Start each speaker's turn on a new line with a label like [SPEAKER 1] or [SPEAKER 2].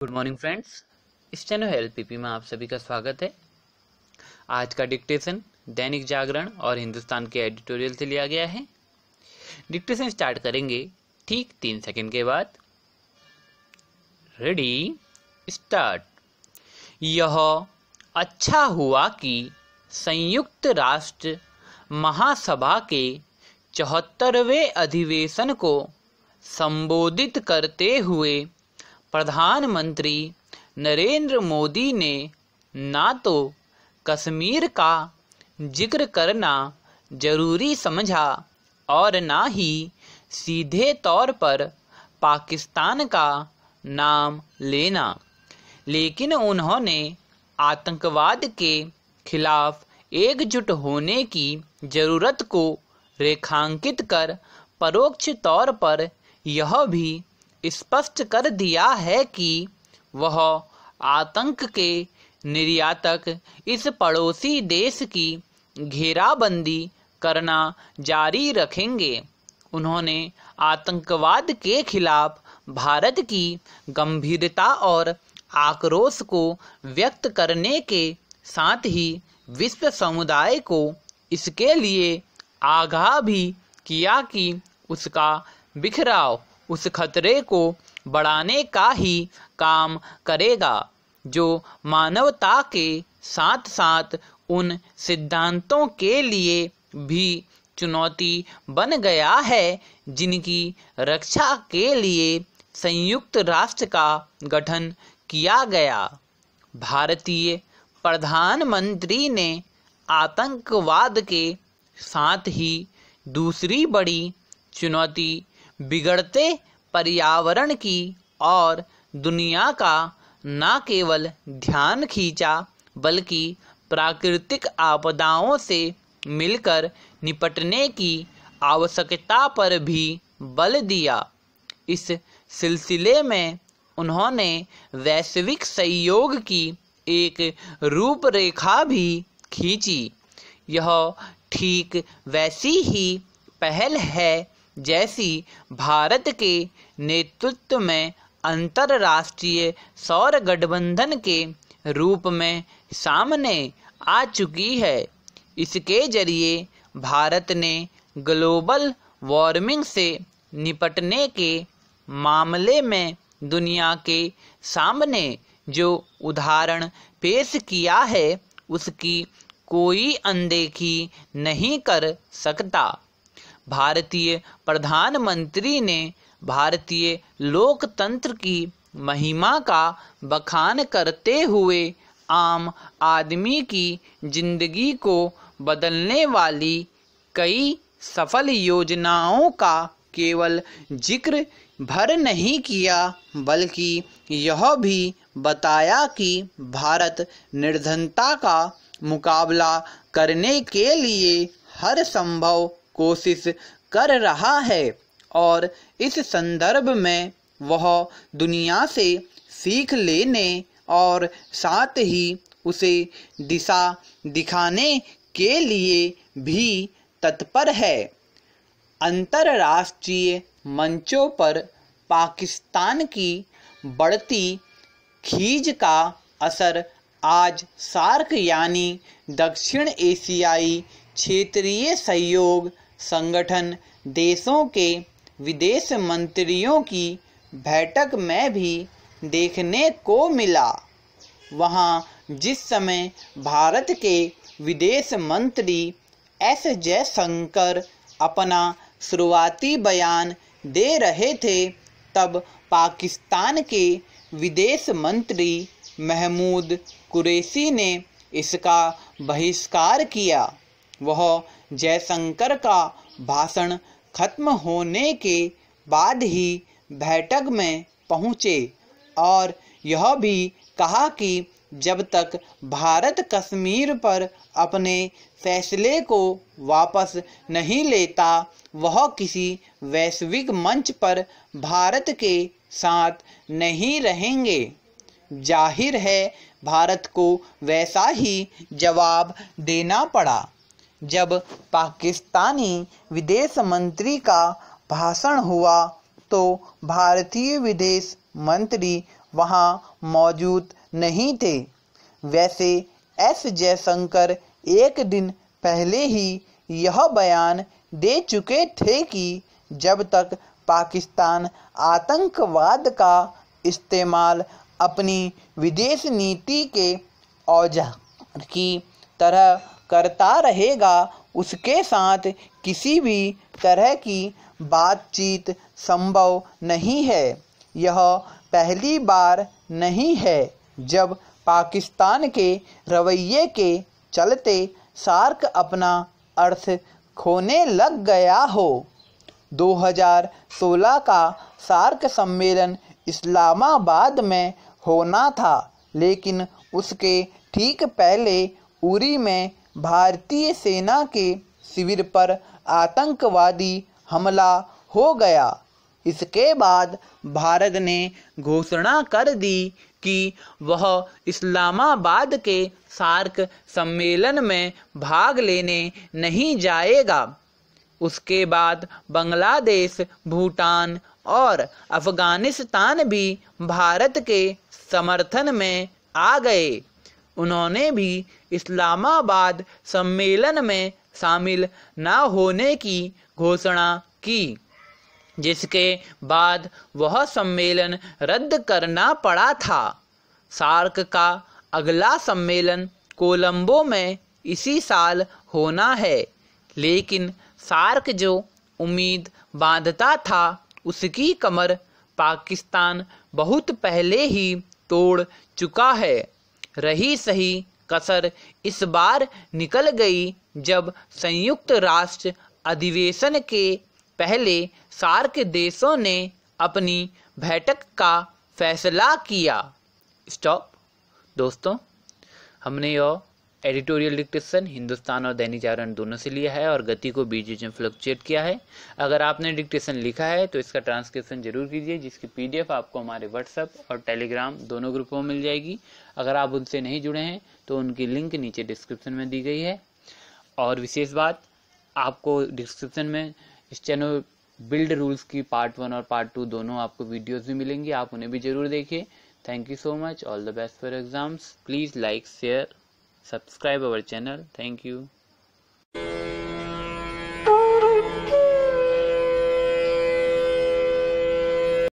[SPEAKER 1] good morning friends इस channel P P में आप सभी का स्वागत है आज का डिक्टेशन दैनिक जागरण और हिंदुस्तान के एडिटोरियल से लिया गया है डिक्टेशन स्टार्ट करेंगे ठीक तीन सेकंड के बाद रेडी स्टार्ट यह अच्छा हुआ कि संयुक्त राष्ट्र महासभा के चौहत्तरवें अधिवेशन को संबोधित करते हुए प्रधानमंत्री नरेंद्र मोदी ने ना तो कश्मीर का जिक्र करना जरूरी समझा और ना ही सीधे तौर पर पाकिस्तान का नाम लेना लेकिन उन्होंने आतंकवाद के खिलाफ एकजुट होने की ज़रूरत को रेखांकित कर परोक्ष तौर पर यह भी स्पष्ट कर दिया है कि वह आतंक के निर्यातक इस पड़ोसी देश की घेराबंदी करना जारी रखेंगे उन्होंने आतंकवाद के खिलाफ भारत की गंभीरता और आक्रोश को व्यक्त करने के साथ ही विश्व समुदाय को इसके लिए आगाह भी किया कि उसका बिखराव उस खतरे को बढ़ाने का ही काम करेगा जो मानवता के साथ साथ उन सिद्धांतों के लिए भी चुनौती बन गया है जिनकी रक्षा के लिए संयुक्त राष्ट्र का गठन किया गया भारतीय प्रधानमंत्री ने आतंकवाद के साथ ही दूसरी बड़ी चुनौती बिगड़ते पर्यावरण की और दुनिया का न केवल ध्यान खींचा बल्कि प्राकृतिक आपदाओं से मिलकर निपटने की आवश्यकता पर भी बल दिया इस सिलसिले में उन्होंने वैश्विक सहयोग की एक रूपरेखा भी खींची यह ठीक वैसी ही पहल है जैसी भारत के नेतृत्व में अंतरराष्ट्रीय सौर गठबंधन के रूप में सामने आ चुकी है इसके जरिए भारत ने ग्लोबल वार्मिंग से निपटने के मामले में दुनिया के सामने जो उदाहरण पेश किया है उसकी कोई अनदेखी नहीं कर सकता भारतीय प्रधानमंत्री ने भारतीय लोकतंत्र की महिमा का बखान करते हुए आम आदमी की जिंदगी को बदलने वाली कई सफल योजनाओं का केवल जिक्र भर नहीं किया बल्कि यह भी बताया कि भारत निर्धनता का मुकाबला करने के लिए हर संभव कोशिश कर रहा है और इस संदर्भ में वह दुनिया से सीख लेने और साथ ही उसे दिशा दिखाने के लिए भी तत्पर है अंतर्राष्ट्रीय मंचों पर पाकिस्तान की बढ़ती खीज का असर आज सार्क यानी दक्षिण एशियाई क्षेत्रीय सहयोग संगठन देशों के विदेश मंत्रियों की बैठक में भी देखने को मिला वहाँ जिस समय भारत के विदेश मंत्री एस जयशंकर अपना शुरुआती बयान दे रहे थे तब पाकिस्तान के विदेश मंत्री महमूद कुरैशी ने इसका बहिष्कार किया वह जयशंकर का भाषण खत्म होने के बाद ही बैठक में पहुँचे और यह भी कहा कि जब तक भारत कश्मीर पर अपने फैसले को वापस नहीं लेता वह किसी वैश्विक मंच पर भारत के साथ नहीं रहेंगे जाहिर है भारत को वैसा ही जवाब देना पड़ा जब पाकिस्तानी विदेश मंत्री का भाषण हुआ तो भारतीय विदेश मंत्री वहां मौजूद नहीं थे वैसे एस जयशंकर एक दिन पहले ही यह बयान दे चुके थे कि जब तक पाकिस्तान आतंकवाद का इस्तेमाल अपनी विदेश नीति के औजार की तरह करता रहेगा उसके साथ किसी भी तरह की बातचीत संभव नहीं है यह पहली बार नहीं है जब पाकिस्तान के रवैये के चलते सार्क अपना अर्थ खोने लग गया हो 2016 का सार्क सम्मेलन इस्लामाबाद में होना था लेकिन उसके ठीक पहले उरी में भारतीय सेना के शिविर पर आतंकवादी हमला हो गया इसके बाद भारत ने घोषणा कर दी कि वह इस्लामाबाद के सार्क सम्मेलन में भाग लेने नहीं जाएगा उसके बाद बांग्लादेश भूटान और अफगानिस्तान भी भारत के समर्थन में आ गए उन्होंने भी इस्लामाबाद सम्मेलन में शामिल न होने की घोषणा की जिसके बाद वह सम्मेलन रद्द करना पड़ा था सार्क का अगला सम्मेलन कोलंबो में इसी साल होना है लेकिन सार्क जो उम्मीद बांधता था उसकी कमर पाकिस्तान बहुत पहले ही तोड़ चुका है रही सही कसर इस बार निकल गई जब संयुक्त राष्ट्र अधिवेशन के पहले सार्क देशों ने अपनी बैठक का फैसला किया स्टॉप दोस्तों हमने यह एडिटोरियल डिक्टेशन हिंदुस्तान और दैनिक जागरण दोनों से लिया है और गति को बीच बीच में फ्लक्चुएट किया है अगर आपने डिक्टेशन लिखा है तो इसका ट्रांसक्रिप्शन जरूर कीजिए जिसकी पीडीएफ आपको हमारे व्हाट्सअप और टेलीग्राम दोनों ग्रुपों में मिल जाएगी अगर आप उनसे नहीं जुड़े हैं तो उनकी लिंक नीचे डिस्क्रिप्शन में दी गई है और विशेष बात आपको डिस्क्रिप्शन में इस चैनल बिल्ड रूल्स की पार्ट वन और पार्ट टू दोनों आपको वीडियोज भी मिलेंगी आप उन्हें भी जरूर देखिए thank you so much all the best for exams please like share subscribe our channel thank you